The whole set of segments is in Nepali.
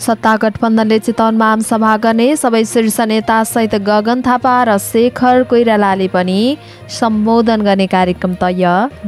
सत्ता गठबन्धनले चितवनमा आमसभा गर्ने सबै शीर्ष नेता सहित गगन थापा र शेखर कोइरालाले पनि सम्बोधन गर्ने कार्यक्रम तय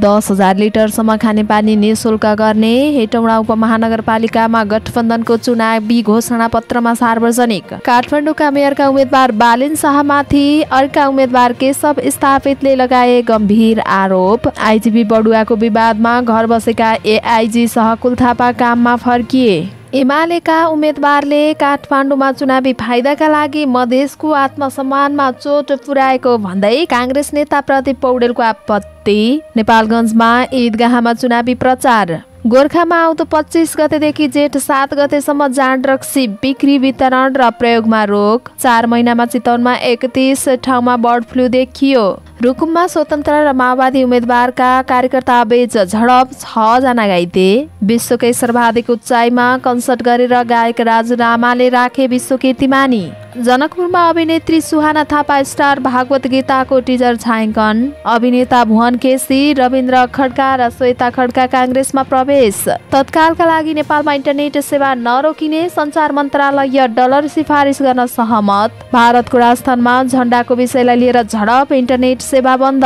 दस हजार लिटरसम्म खानेपानी नि शुल्क गर्ने हेटौँडा उपमहानगरपालिकामा गठबन्धनको चुनावी घोषणा पत्रमा सार्वजनिक काठमाडौँका मेयरका उम्मेद्वार बालिन शाहमाथि अर्का उम्मेद्वार केशव स्थापितले लगाए गम्भीर आरोप आइजिबी बडुवाको विवादमा घर बसेका एआइजी सहकुल थापा काममा फर्किए एमालेका उम्मेद्वारले काठमाडौँमा चुनावी फाइदाका लागि मधेसको आत्मसम्मानमा चोट पुर्याएको भन्दै काङ्ग्रेस नेता प्रदीप पौडेलको आपत्ति नेपालगञ्जमा ईदगाहमा चुनावी प्रचार गोर्खामा आउँदो पच्चिस गतेदेखि जेठ सात गतेसम्म जाँड रक्सी बिक्री वितरण र प्रयोगमा रोक चार महिनामा चितवनमा एकतिस ठाउँमा बर्ड फ्लू देखियो रुकुममा स्वतन्त्र र माओवादी उम्मेद्वारका कार्यकर्ता बेच झडप छजना घाइते विश्वकै सर्वाधिक उचाइमा कन्सर्ट गरेर गायक राजु रामाले राखे विश्व कीर्तिमानी जनकपुरमा अभिनेत्री सुहाना थापा स्टार भागवत गीताको टिजर छायाङ्कन अभिनेता भुवन केसी रविन्द्र खड्का र श्वेता खड्का काङ्ग्रेसमा प्रवेश तत्कालका लागि नेपालमा इन्टरनेट सेवा नरोकिने संचार मन्त्रालय डलर सिफारिस गर्न सहमत भारतको राजस्थानमा झण्डाको विषयलाई लिएर झडप इन्टरनेट सेवा बन्द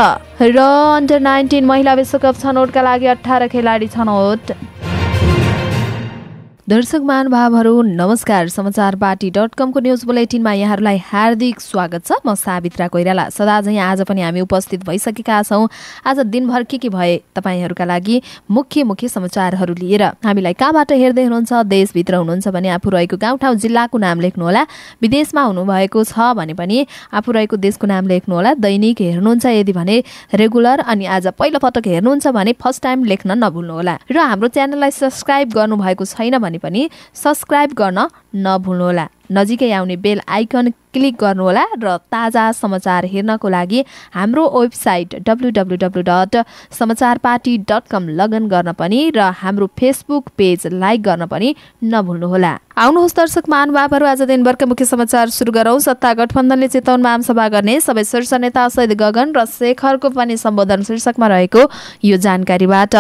र अन्डर नाइन्टिन महिला विश्वकप छनौटका लागि अठार खेलाडी छनौट दर्शक महानुभावहरू नमस्कार समाचार पार्टी डट कमको न्युज बुलेटिनमा यहाँहरूलाई हार्दिक स्वागत छ म सावित्रा कोइराला सदा झैँ आज पनि हामी उपस्थित भइसकेका छौँ आज दिनभर के के भए तपाईँहरूका लागि मुख्य मुख्य समाचारहरू लिएर हामीलाई कहाँबाट हेर्दै हुनुहुन्छ देशभित्र हुनुहुन्छ भने आफू रहेको गाउँठाउँ जिल्लाको नाम लेख्नुहोला विदेशमा हुनुभएको छ भने पनि आफू रहेको देशको नाम लेख्नुहोला दैनिक हेर्नुहुन्छ यदि भने रेगुलर अनि आज पहिलो पटक हेर्नुहुन्छ भने फर्स्ट टाइम लेख्न नभुल्नुहोला र हाम्रो च्यानललाई सब्सक्राइब गर्नुभएको छैन भने भने पनि सब्सक्राइब गर्न नभुल्नुहोला नजिकै आउने बेल आइकन क्लिक गर्नुहोला र ताजा समाचार हेर्नको लागि हाम्रो website W dot Samachar party dot com लगन गर्न पनि र हाम्रो फेसबुक पेज लाइक गर्न पनि नभुल्नुहोला आउनुहोस् दर्शक महानुभावहरू आज दिनभरका मुख्य समाचार सुरु गरौँ सत्ता गठबन्धनले चेतवनमा आमसभा गर्ने सबै शीर्ष नेता सहित गगन र शेखरको पनि सम्बोधन शीर्षकमा रहेको यो जानकारीबाट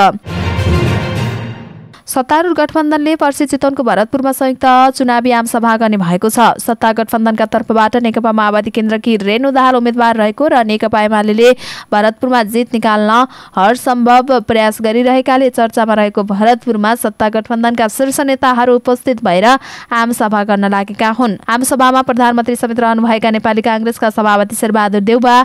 सत्तारूढ गठबन्धनले पर्सि चितवनको भरतपुरमा संयुक्त चुनावी आमसभा गर्ने भएको छ सत्ता गठबन्धनका तर्फबाट नेकपा माओवादी केन्द्रकी रेणु दाहाल उम्मेद्वार रहेको र नेकपा एमाले भरतपुरमा जित निकाल्न हर सम्भव प्रयास गरिरहेकाले चर्चामा रहेको भरतपुरमा सत्ता गठबन्धनका शीर्ष नेताहरू उपस्थित भएर आमसभा गर्न लागेका हुन् आमसभामा प्रधानमन्त्री समेत रहनुभएका नेपाली काङ्ग्रेसका सभापति शेरबहादुर देउबा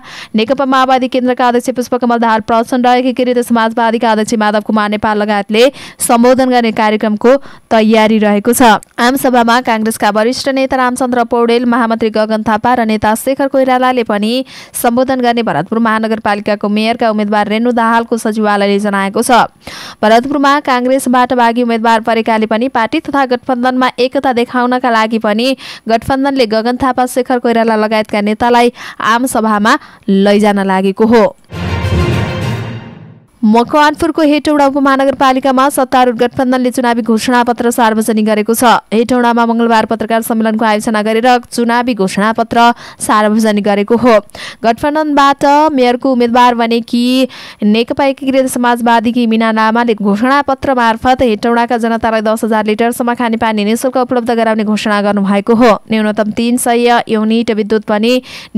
नेकपा माओवादी केन्द्रका अध्यक्ष पुष्पकमल दाहाल प्रचण्ड एकीकृत समाजवादीका अध्यक्ष माधव कुमार नेपाल लगायतले सम्बोधन गर्ने कार्यक्रमको तयारी रहेको छ आमसभामा काङ्ग्रेसका वरिष्ठ नेता रामचन्द्र पौडेल महामन्त्री गगन थापा र नेता शेखर कोइरालाले पनि सम्बोधन गर्ने भरतपुर महानगरपालिकाको मेयरका उम्मेद्वार रेणु दाहालको सचिवालयले जनाएको छ भरतपुरमा काङ्ग्रेसबाट बाघी उम्मेद्वार परेकाले पनि पार्टी तथा गठबन्धनमा एकता देखाउनका लागि पनि गठबन्धनले गगन थापा शेखर कोइराला लगायतका नेतालाई आमसभामा लैजान लागेको हो मकवानपुरको हेटौडा उपमहानगरपालिकामा सत्तारूढ गठबन्धनले चुनावी घोषणापत्र सार्वजनिक गरेको छ हेटौडामा मङ्गलबार पत्रकार सम्मेलनको आयोजना गरेर चुनावी घोषणापत्र सार्वजनिक गरेको हो गठबन्धनबाट मेयरको उम्मेद्वार बनेकी नेकपा एकीकृत समाजवादीकी मिना लामाले घोषणापत्र मार्फत हेटौडाका जनतालाई दस हजार लिटरसम्म खानेपानी निशुल्क उपलब्ध गराउने घोषणा गर्नुभएको हो न्यूनतम तीन सय युनिट विद्युत पनि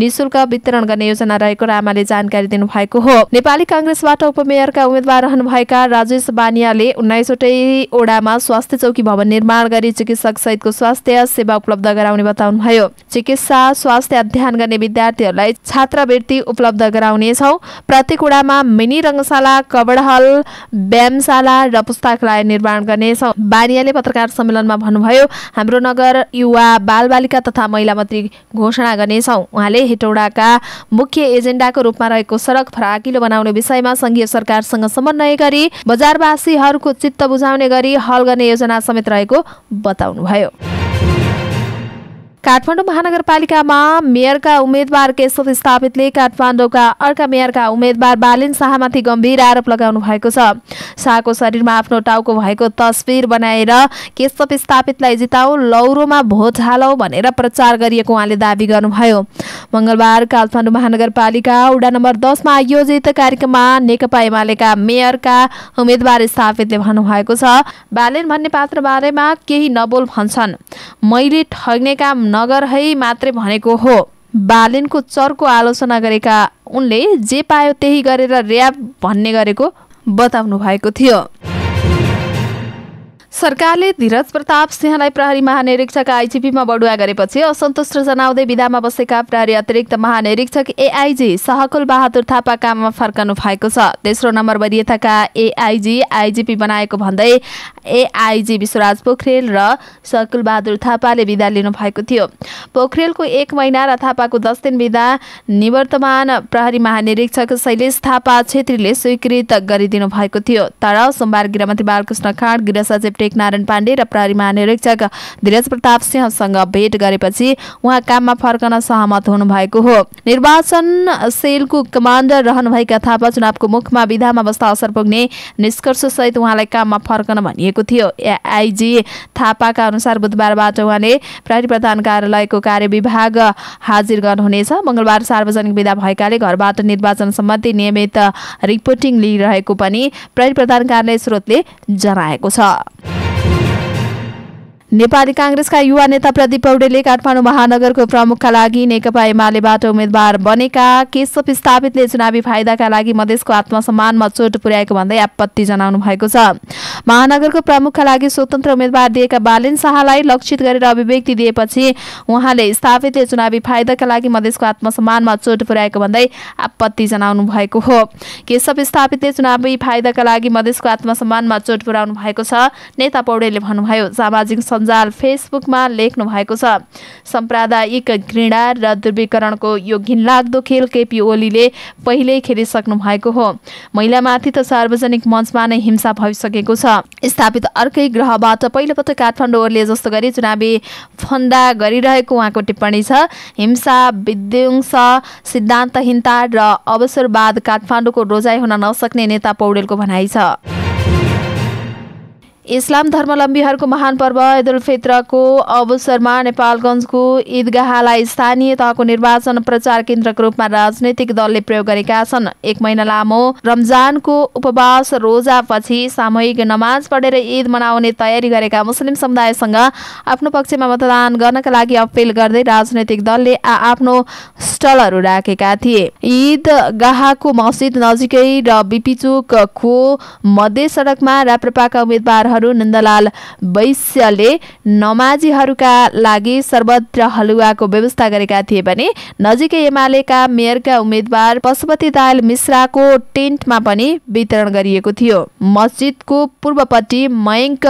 निशुल्क वितरण गर्ने योजना रहेको लामाले जानकारी दिनुभएको हो नेपाली काङ्ग्रेसबाट उपमेयर उम्मेद्वारका उम्मेद्वार रहनुभएका राजेश बानियाले उन्नाइसवटै ओडामा स्वास्थ्य चौकी भवन निर्माण गरी चिकित्सक सहितको स्वास्थ्य सेवा उपलब्ध गराउने बताउनुभयो चिकित्सा स्वास्थ्य अध्ययन गर्ने विद्यार्थीहरूलाई छात्रवृत्ति उपलब्ध गराउनेछौँ प्रत्येक ओडामा मिनी रङ्गशाला कबडहल व्यायामशाला र पुस्तकालय निर्माण गर्नेछौँ बानियाले पत्रकार सम्मेलनमा भन्नुभयो हाम्रो नगर युवा बालबालिका तथा महिला मन्त्री घोषणा गर्नेछौँ उहाँले हेटौडाका मुख्य एजेन्डाको रूपमा रहेको सडक फराकिलो बनाउने विषयमा सङ्घीय सरकार बजारसँग समन्वय गरी बजारवासीहरूको चित्त बुझाउने गरी हल गर्ने योजना समेत रहेको बताउनुभयो काठमाडौँ महानगरपालिकामा मेयरका उम्मेद्वार केशव स्थापितले काठमाडौँका अर्का मेयरका उम्मेद्वार बालिन शाहमाथि गम्भीर आरोप लगाउनु भएको छ शाहको शरीरमा आफ्नो टाउको भएको तस्विर बनाएर केशव स्थापितलाई जिताऊ लौरोमा भोट हालौ भनेर प्रचार गरिएको उहाँले दावी गर्नुभयो मङ्गलबार काठमाडौँ महानगरपालिका उडा नम्बर दसमा आयोजित कार्यक्रममा नेकपा एमालेका मेयरका उम्मेद्वार स्थापितले भन्नुभएको छ बालिन भन्ने पात्र बारेमा केही नबोल भन्छन् मैले ठग्ने काम नगर है मात्रै भनेको हो बालिनको चरको आलोचना गरेका उनले जे पायो त्यही गरेर ऱ्याप भन्ने गरेको बताउनु भएको थियो सरकारले धीरज प्रताप सिंहलाई प्रहरी महानिरीक्षक आइजिपीमा बढुवा गरेपछि असन्तुष्ट जनाउँदै विधामा बसेका प्रहरी अतिरिक्त महानिरीक्षक एआइजी सहकुल बहादुर थापा काममा फर्कनु भएको छ तेस्रो नम्बर वरियताका एआइजी आइजिपी बनाएको भन्दै एआइजी विश्वराज पोखरेल र सहकुल बहादुर थापाले विदा लिनुभएको थियो पोखरेलको एक महिना र थापाको दस दिन विदा निवर्तमान प्रहरी महानिरीक्षक शैलेश थापा छेत्रीले स्वीकृत गरिदिनु भएको थियो तर सोमबार गृहमन्त्री बालकृष्ण खाँड गृह सचिव टेकनारायण पाण्डे र प्रहरी महानिरीक्षक धीरज प्रताप सिंहसँग भेट गरेपछि उहाँ काममा फर्कन सहमत हुनुभएको हो निर्वाचन सेलको कमान्डर रहनुभएका थापा चुनावको मुखमा विधामा बस्दा असर पुग्ने निष्कर्ष सहित उहाँलाई काममा फर्कन भनिएको थियो आइजी थापाका अनुसार बुधबारबाट उहाँले प्रहरी प्रधान कार्यालयको कार्य कार्यविभाग हाजिर गर्नुहुनेछ मङ्गलबार सार्वजनिक विधा भएकाले घरबाट निर्वाचन सम्बन्धी नियमित रिपोर्टिङ लिइरहेको पनि प्रहरी प्रधान कार्यालय स्रोतले जनाएको छ नेपाली काङ्ग्रेसका युवा नेता प्रदीप पौडेले काठमाडौँ महानगरको प्रमुखका लागि नेकपा एमालेबाट उम्मेद्वार बनेका केशव स्थापितले चुनावी फाइदाका लागि मधेसको आत्मसम्मानमा चोट पुर्याएको भन्दै आपत्ति जनाउनु भएको छ महानगरको प्रमुखका लागि स्वतन्त्र उम्मेद्वार दिएका बालेन शाहलाई लक्षित गरेर अभिव्यक्ति दिएपछि उहाँले स्थापितले चुनावी फाइदाका लागि मधेसको आत्मसम्मानमा चोट पुर्याएको भन्दै आपत्ति जनाउनु भएको हो केशव स्थापितले चुनावी फाइदाका लागि मधेसको आत्मसम्मानमा चोट पुर्याउनु भएको छ नेता पौडेलले भन्नुभयो सामाजिक सञ्जाल फेसबुकमा लेख्नु भएको छ साम्प्रदायिक घृणा र ध्रुवीकरणको यो घिनलाग्दो खेल केपी ओलीले पहिल्यै खेलिसक्नु भएको हो महिलामाथि त सार्वजनिक मञ्चमा नै हिंसा भइसकेको छ स्थापित अर्कै ग्रहबाट पहिलोपटक काठमाडौँ ओर्ले जस्तो गरी चुनावी फन्दा गरिरहेको उहाँको टिप्पणी छ हिंसा विध्वंस सिद्धान्तहीनता र अवसरवाद काठमाडौँको रोजाइ हुन नसक्ने नेता पौडेलको भनाइ छ इस्लाम धर्मावलम्बीहरूको महान पर्व ईद उल फित्रको अवसरमा नेपालगञ्जको ईदगाहलाई स्थानीय तहको निर्वाचन प्रचार केन्द्रको रूपमा राजनैतिक दलले प्रयोग गरेका छन् एक महिना लामो रमजानको उपवास रोजापछि सामूहिक नमाज पढेर ईद मनाउने तयारी गरेका मुस्लिम समुदायसँग आफ्नो पक्षमा मतदान गर्नका लागि अपिल गर्दै राजनैतिक दलले आफ्नो स्टलहरू राखेका थिए गाहको मस्जिद नजिकै र बिपिचोकको मध्य सडकमा राप्रपाका उम्मेद्वार डाक्टरहरू नन्दलाल वैश्यले नमाजीहरूका लागि सर्वत्र हलुवाको व्यवस्था गरेका थिए भने नजिकै एमालेका मेयरका उम्मेद्वार पशुपति दायल मिश्राको टेन्टमा पनि वितरण गरिएको थियो मस्जिदको पूर्वपट्टि मयङ्क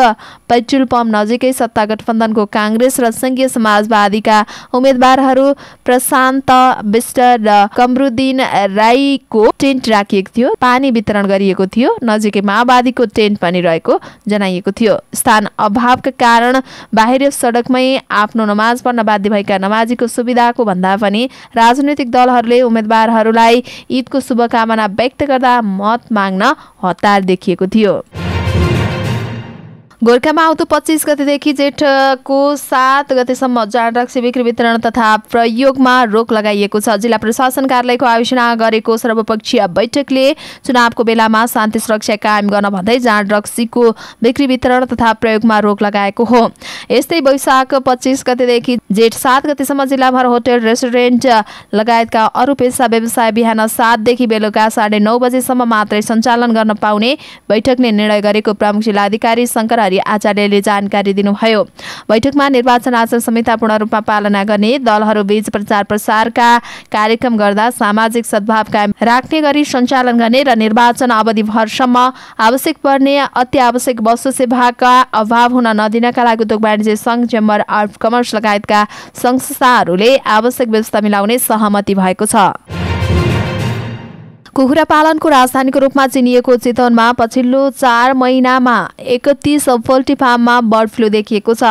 पेट्रोल पम्प नजिकै सत्ता गठबन्धनको काङ्ग्रेस र सङ्घीय समाजवादीका उम्मेद्वारहरू प्रशान्त विष्ट र कमरुद्दिन राईको टेन्ट राखिएको थियो पानी वितरण गरिएको थियो नजिकै माओवादीको टेन्ट पनि रहेको जनाइएको थियो स्थान अभावका कारण बाहिर सडकमै आफ्नो नमाज पढ्न बाध्य भएका नमाजीको सुविधाको भन्दा पनि राजनैतिक दलहरूले उम्मेद्वारहरूलाई ईदको शुभकामना व्यक्त गर्दा मत माग्न हतार देखिएको थियो गोर्खामा आउँदो पच्चिस गतेदेखि जेठको सात गतिसम्म जाँड रक्सी बिक्री वितरण तथा प्रयोगमा रोक लगाइएको छ जिल्ला प्रशासन कार्यालयको आयोजना गरेको सर्वपक्षीय बैठकले चुनावको बेलामा शान्ति सुरक्षा कायम गर्न भन्दै जाँड रक्सीको बिक्री वितरण तथा प्रयोगमा रोक लगाएको हो यस्तै वैशाख पच्चिस गतेदेखि जेठ सात गतिसम्म जिल्लाभर होटल रेस्टुरेन्ट लगायतका अरू पेसा व्यवसाय बिहान सातदेखि बेलुका साढे नौ बजेसम्म मात्रै सञ्चालन गर्न पाउने बैठकले निर्णय गरेको प्रमुख जिल्लाधिकारी शङ्कर कुमारी आचार्यले जानकारी दिनुभयो बैठकमा निर्वाचन आचार संहिता पूर्ण रूपमा पालना गर्ने दलहरू बीच प्रचार प्रसारका कार्यक्रम गर्दा सामाजिक सद्भाव कायम राख्ने गरी सञ्चालन गर्ने र निर्वाचन अवधिभरसम्म आवश्यक पर्ने अत्यावश्यक वस्तु सेवाका अभाव हुन नदिनका लागि उद्योग वाणिज्य सङ्घ चेम्बर अफ कमर्स लगायतका संस्थाहरूले आवश्यक व्यवस्था मिलाउने सहमति भएको छ कुखुरा पालनको राजधानीको रूपमा चिनिएको चितवनमा पछिल्लो चार महिनामा एकतिस पोल्ट्री फार्ममा बर्ड फ्लू देखिएको छ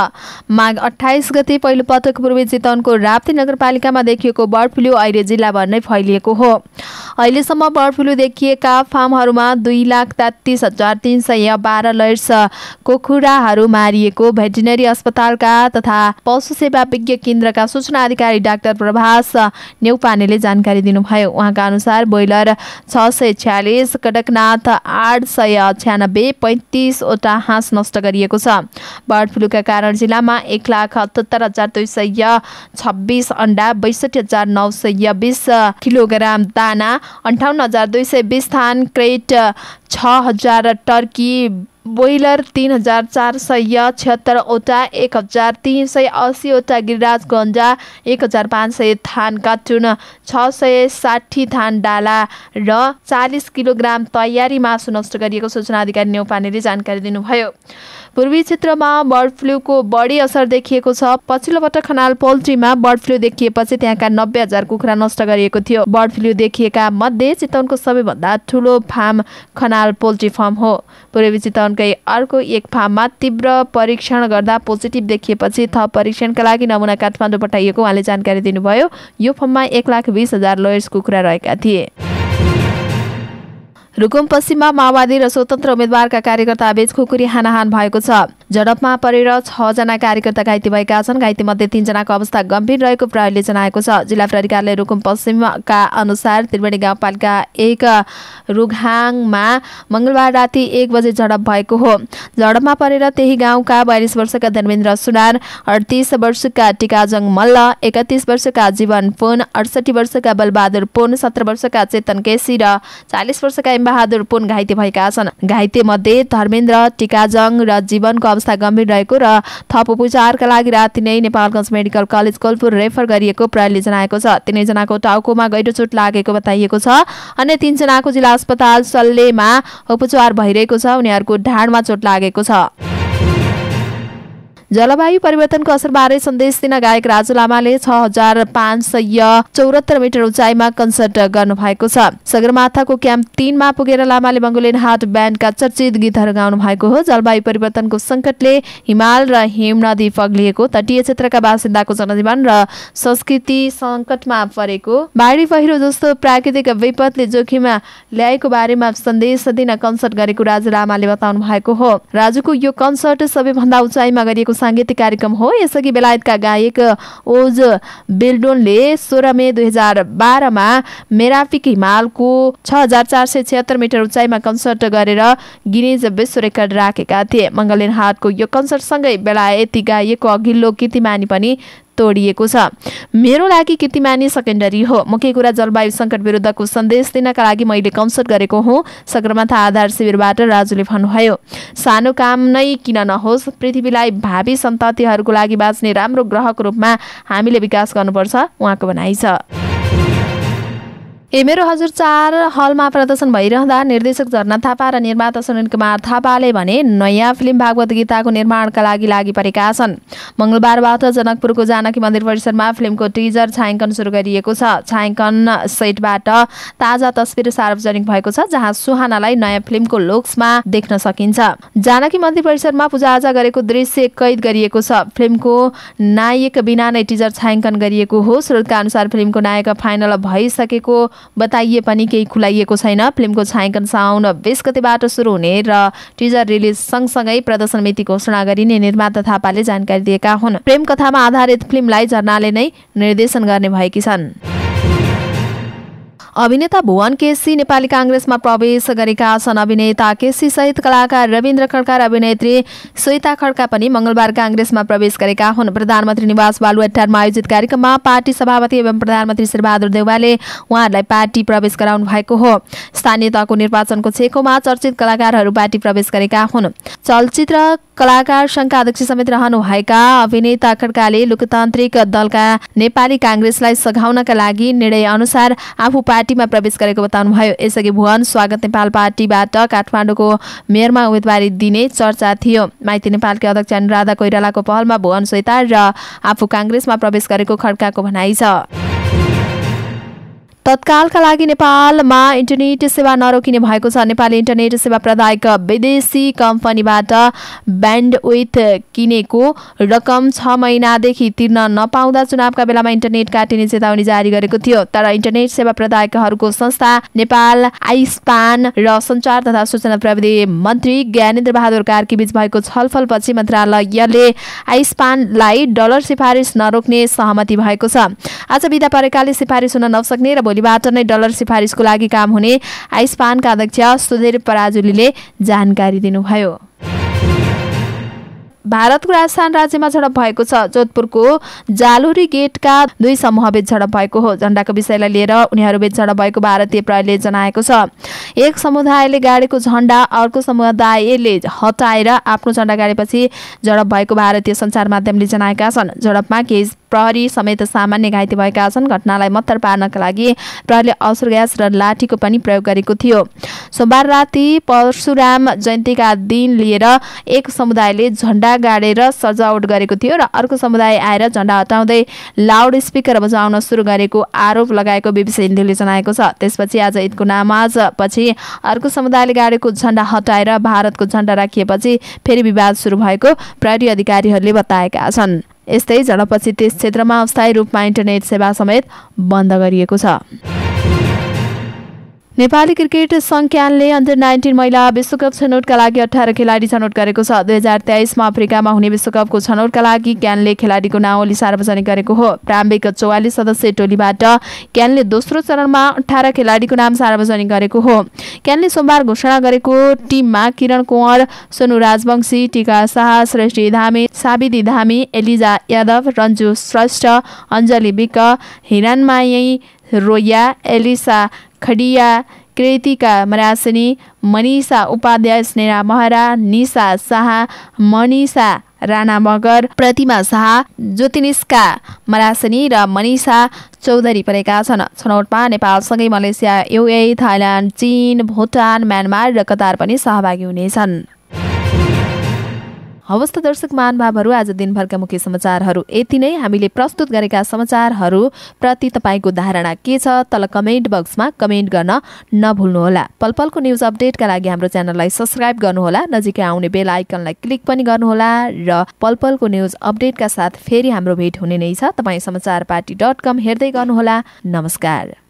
माघ अठाइस गते पहिलो पटक पूर्वी चितवनको राप्ती नगरपालिकामा देखिएको बर्ड फ्लू अहिले जिल्लाभर नै फैलिएको हो अहिलेसम्म बर्ड फ्लू देखिएका फार्महरूमा दुई लाख तेत्तिस हजार तिन सय बाह्र लयर्स कुखुराहरू मारिएको भेटेनरी अस्पतालका तथा पशु सेवा विज्ञ केन्द्रका सूचना अधिकारी डाक्टर प्रभास नेउपानेले जानकारी दिनुभयो उहाँका अनुसार ब्रोइलर छ सय छ्यालिस कडकनाथ आठ सय छ्यानब्बे पैँतिसवटा हाँस नष्ट गरिएको छ बर्ड फ्लूका कारण जिल्लामा एक लाख अठहत्तर हजार दुई सय छब्बिस अन्डा बैसठी हजार नौ सय बिस किलोग्राम दाना अन्ठाउन्न हजार दुई सय बिस थान क्रेट छ हजार टर्की बोइलर तिन हजार चार सय छत्तरवटा एक हजार तिन सय असीवटा गिरिराज गन्जा एक हजार पाँच सय थान काटुन छ सय साठी थान डाला र चालिस किलोग्राम तयारी मासु नष्ट गरिएको सूचना अधिकारी न्यौपानेले जानकारी दिनुभयो पूर्वी क्षेत्रमा बर्ड फ्लूको बढी असर देखिएको छ पछिल्लो पटक खनाल पोल्ट्रीमा बर्ड फ्लू देखिएपछि त्यहाँका नब्बे हजार कुखुरा नष्ट गरिएको थियो बर्ड फ्लू देखिएका मध्ये चितवनको सबैभन्दा ठुलो फार्म खनाल पोल्ट्री फार्म हो पूर्वी चितवन गई अर्को एक फार्ममा तीव्र परीक्षण गर्दा पोजिटिभ देखिएपछि थप परीक्षणका लागि नमुना काठमाडौँ पठाइएको उहाँले जानकारी दिनुभयो यो फर्ममा एक लाख बिस हजार लोयर्स कुखुरा रहेका थिए रुकुम पश्चिममा माओवादी र स्वतन्त्र उम्मेद्वारका कार्यकर्ताबीच खुकुरी हानाहान भएको छ झडपमा परेर छजना कार्यकर्ता घाइते भएका छन् घाइते मध्ये तीनजनाको अवस्था गम्भीर रहेको प्रहरीले जनाएको छ जिल्ला प्रहरी कार्यालय रुकुम पश्चिमका अनुसार त्रिवेणी गाउँपालिका एक रुघाङमा मङ्गलबार राति एक बजे झडप भएको हो झडपमा परेर त्यही गाउँका बयालिस वर्षका धर्मेन्द्र सुनार अडतिस वर्षका टिकाजङ मल्ल एकतिस वर्षका जीवन पुन अडसठी वर्षका बलबहादुर पुन सत्र वर्षका चेतन केसी र चालिस वर्षका इमबहादुर पुन घाइते भएका छन् घाइते मध्ये धर्मेन्द्र टिकाजङ र जीवनको अवस्था गम्भीर रहेको र थप उपचारका लागि राति नै Nepalgunj medical college Kohalpur refer गरिएको प्रहरीले जनाएको छ तिनैजनाको टाउकोमा गहिरो चोट लागेको बताइएको छ अन्य तीनजनाको जिल्ला अस्पताल सल्लेमा उपचार भइरहेको छ उनीहरूको ढाडमा चोट लागेको छ जलवायु परिवर्तनको असरबारे सन्देश दिन गायक राजु लामाले छ हजार पाँच सय चौरात्तर मिटर उचाइमा कन्सर्ट गर्नु भएको छ सगरमाथाको क्याम्प तीनमा पुगेर लामाले मङ्गोलियन हार्ट ब्यान्डका चर्चित गीतहरू गाउनु भएको हो जलवायु परिवर्तनको सङ्कटले हिमाल र हिम नदी पग्लिएको तटीय क्षेत्रका बासिन्दाको जनजीवन र संस्कृति सङ्कटमा परेको बाढी पहिरो जस्तो प्राकृतिक विपदले जोखिममा ल्याएको बारेमा सन्देश दिन कन्सर्ट गरेको राजु लामाले बताउनु भएको हो राजुको यो कन्सर्ट सबैभन्दा उचाइमा गरिएको साङ्गीतिक कार्यक्रम हो यसअघि बेलायतका गायक ओज बिल्डोनले सोह्र मे दुई हजार बाह्रमा मेराफिक हिमालको छ हजार चार सय छिहत्तर मिटर उचाइमा कन्सर्ट गरेर गिनिज विश्व रेकर्ड राखेका थिए मङ्गलिन हाटको यो कन्सर्टसँगै बेलायती गायकको अघिल्लो कीर्तिमानी पनि तोडिएको छ मेरो लागि कीर्तिमानी सेकेन्डरी हो मुख्य कुरा जलवायु सङ्कट विरुद्धको सन्देश दिनका लागि मैले कन्सर्ट गरेको हुँ सगरमाथा आधार शिविरबाट राजुले भन्नुभयो सानो काम नै किन नहोस् पृथ्वीलाई भावी सन्ततिहरूको लागि बाँच्ने राम्रो ग्रहको रूपमा हामीले विकास गर्नुपर्छ उहाँको भनाइ छ ए मेरो हजुर चार हलमा प्रदर्शन भइरहँदा निर्देशक झरना थापा र निर्माता सुनिल कुमार थापाले भने नयाँ फिल्म भागवत गीताको निर्माणका लागि लागि परेका छन् मङ्गलबारबाट जनकपुरको जानकी मन्दिर परिसरमा फिल्मको टिजर छायाङ्कन सुरु गरिएको छ छायाङ्कन सेटबाट ताजा तस्विर सार्वजनिक भएको छ जहाँ सुहानालाई नयाँ फिल्मको लुक्समा देख्न सकिन्छ जानकी मन्दिर परिसरमा पूजाआजा गरेको दृश्य कैद गरिएको छ फिल्मको नायक बिना नै टिजर छायाङ्कन गरिएको हो स्रोतका अनुसार फिल्मको नायक फाइनल भइसकेको बताइए पनि केही खुलाइएको छैन फिल्मको छायाङ्कन साउन बिस गतिबाट सुरु हुने र टिजर रिलिज सँगसँगै प्रदर्शन मिति घोषणा गरिने निर्माता थापाले जानकारी दिएका हुन् प्रेम कथामा आधारित फिल्मलाई जर्नाले नै निर्देशन गर्ने भएकी छन् अभिनेता भुवन केसी नेपाली काङ्ग्रेसमा प्रवेश गरेका छन् अभिनेता केसी सहित कलाकार रविन्द्र खड्का र अभिनेत्री श्वेता खड्का पनि मङ्गलबार काङ्ग्रेसमा प्रवेश गरेका हुन् प्रधानमन्त्री निवास बालुवाटारमा आयोजित कार्यक्रममा पार्टी सभापति एवं प्रधानमन्त्री शेरबहादुर देवालले उहाँहरूलाई पार्टी प्रवेश गराउनु भएको हो स्थानीय तहको निर्वाचनको छेकोमा चर्चित कलाकारहरू पार्टी प्रवेश गरेका हुन् चलचित्र कलाकार संघका अध्यक्ष समेत रहनुभएका अभिनेता खड्काले लोकतान्त्रिक दलका नेपाली काङ्ग्रेसलाई सघाउनका लागि निर्णय अनुसार आफू पार्टीमा प्रवेश गरेको बताउनुभयो यसअघि भुवन स्वागत नेपाल पार्टीबाट काठमाडौँको मेयरमा उम्मेदवारी दिने चर्चा थियो माइती नेपालकी अध्यक्ष अनुराधा कोइरालाको पहलमा भुवन सोइतार र आफू काङ्ग्रेसमा प्रवेश गरेको खड्काको भनाइ छ तत्कालका लागि नेपालमा इन्टरनेट सेवा नरोकिने भएको छ नेपाली इन्टरनेट सेवा प्रदायक विदेशी कम्पनीबाट ब्यान्ड विथ किनेको रकम छ महिनादेखि तिर्न नपाउँदा चुनावका बेलामा इन्टरनेट काटिने चेतावनी जारी गरेको थियो तर इन्टरनेट सेवा प्रदायकहरूको संस्था नेपाल आइस्पान र सञ्चार तथा सूचना प्रविधि मन्त्री ज्ञानेन्द्र बहादुर कार्की बीच भएको छलफलपछि मन्त्रालयले आइस्पानलाई डलर सिफारिस नरोक्ने सहमति भएको छ आज विदा परेकाले सिफारिस हुन नसक्ने र भोलिबाट नै डलर सिफारिसको लागि काम हुने आइसपानका अध्यक्ष सुधीर पराजुलीले जानकारी दिनुभयो भारतको राजस्थान राज्यमा झडप भएको छ जोधपुरको जालोरी गेटका दुई समूहबीच झडप भएको हो झण्डाको विषयलाई लिएर उनीहरूबीच झडप भएको भारतीय प्रहरीले जनाएको छ एक समुदायले गाडेको झण्डा अर्को समुदायले हटाएर आफ्नो झण्डा गाडेपछि झडप भएको भारतीय सञ्चार माध्यमले जनाएका छन् झडपमा केही प्रहरी समेत सामान्य घाइते भएका छन् घटनालाई मत्थर पार्नका लागि प्रहरीले असुर ग्यास र लाठीको पनि प्रयोग गरेको थियो सोमबार राति परशुराम जयन्तीका दिन लिएर एक समुदायले झण्डा गाडेर सजावट गरेको थियो र अर्को समुदाय आएर झण्डा हटाउँदै लाउड स्पिकर बजाउन सुरु गरेको आरोप लगाएको बिबिसी हिन्दूले जनाएको छ त्यसपछि आज ईदको नामाज पछि अर्को समुदायले गाडेको झण्डा हटाएर भारतको झण्डा राखिएपछि फेरि विवाद सुरु भएको प्रहरी अधिकारीहरूले बताएका छन् यस्तै झडपपछि त्यस क्षेत्रमा अस्थायी रूपमा इन्टरनेट सेवा समेत बन्द गरिएको छ नेपाली क्रिकेट सङ्घ क्यानले अन्डर नाइन्टिन महिला विश्वकप छनौटका लागि अठार खेलाडी छनौट गरेको छ दुई हजार तेइसमा अफ्रिकामा हुने विश्वकपको छनौटका लागि क्यानले खेलाडीको नाउँली सार्वजनिक गरेको हो प्रारम्भिक चौवालिस सदस्य टोलीबाट क्यानले दोस्रो चरणमा अठार खेलाडीको नाम सार्वजनिक गरेको हो क्यानले सोमबार घोषणा गरेको टिममा किरण कुँवर सोनु राजवंशी टिका शाह श्रेष्ठी धामी साबिदी धामी एलिजा यादव रन्जु श्रेष्ठ अञ्जली विक हिरानमाई रोया एलिसा खडिया कृतिका मरासिनी मनिषा उपाध्याय स्नेहा महरा निशा शाह मनिषा राणा मगर प्रतिमा शाह ज्योतिनिस्का मरासिनी र मनिषा चौधरी परेका छन् छनौटमा नेपालसँगै मलेसिया युए थाइल्यान्ड चीन भुटान म्यानमार र कतार पनि सहभागी हुनेछन् हवस् त दर्शक महानुभावहरू आज दिनभरका मुख्य समाचारहरू यति नै हामीले प्रस्तुत गरेका समाचारहरू प्रति तपाईँको धारणा के छ तल कमेन्ट बक्समा कमेन्ट गर्न नभुल्नुहोला पल पलको न्युज अपडेटका लागि हाम्रो च्यानललाई सब्सक्राइब गर्नुहोला नजिकै आउने बेल आइकनलाई क्लिक पनि गर्नुहोला र पल पलको न्युज अपडेटका साथ फेरि हाम्रो भेट हुने नै छ तपाईँ समाचार पार्टी डट कम हेर्दै गर्नुहोला नमस्कार